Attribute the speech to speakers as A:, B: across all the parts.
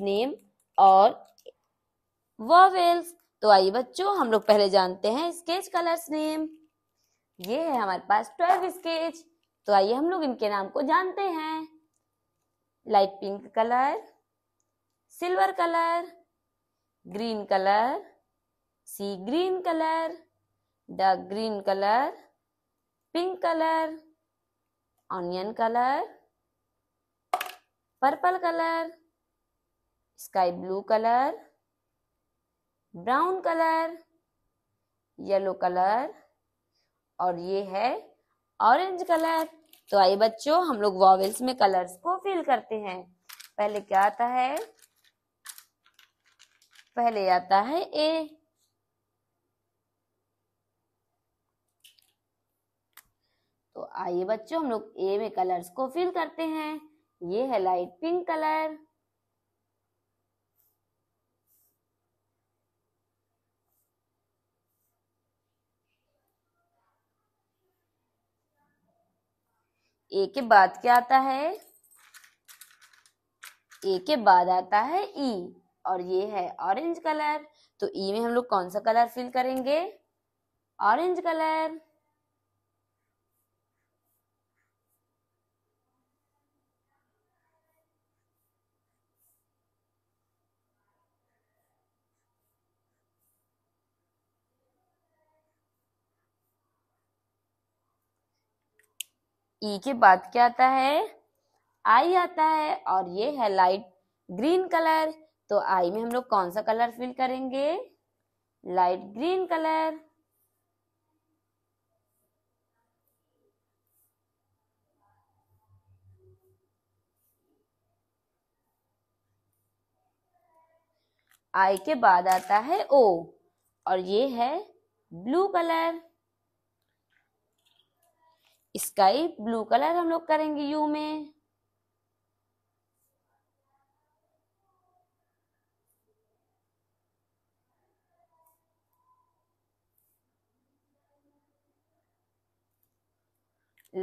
A: Name और Wales तो आइए बच्चों हम लोग पहले जानते हैं स्केच कलर्स नेम ये है हमारे पास ट्वेल्व स्केच तो आइए हम लोग इनके नाम को जानते हैं light pink colour silver colour green colour sea green colour dark green colour pink colour onion colour purple colour sky blue colour brown colour yellow colour और ये है ऑरेंज कलर तो आइए बच्चों हम लोग वॉवेल्स में कलर्स को फिल करते हैं पहले क्या आता है पहले आता है ए तो आइए बच्चों हम लोग ए में कलर्स को फिल करते हैं ये है लाइट पिंक कलर ए के बाद क्या आता है ए के बाद आता है ई e. और ये है ऑरेंज कलर तो ई e में हम लोग कौन सा कलर फिल करेंगे ऑरेंज कलर ई e के बाद क्या आता है आई आता है और ये है लाइट ग्रीन कलर तो आई में हम लोग कौन सा कलर फिल करेंगे लाइट ग्रीन कलर आई के बाद आता है ओ और ये है blue colour sky blue colour हम लोग करेंगे यू में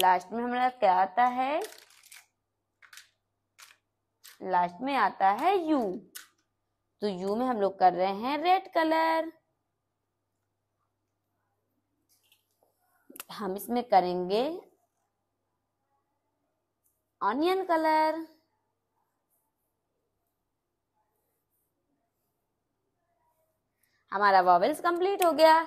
A: लास्ट में हमारा क्या आता है लास्ट में आता है यू तो यू में हम लोग कर रहे हैं रेड कलर हम इसमें करेंगे ऑनियन कलर हमारा वॉवेल्स कंप्लीट हो गया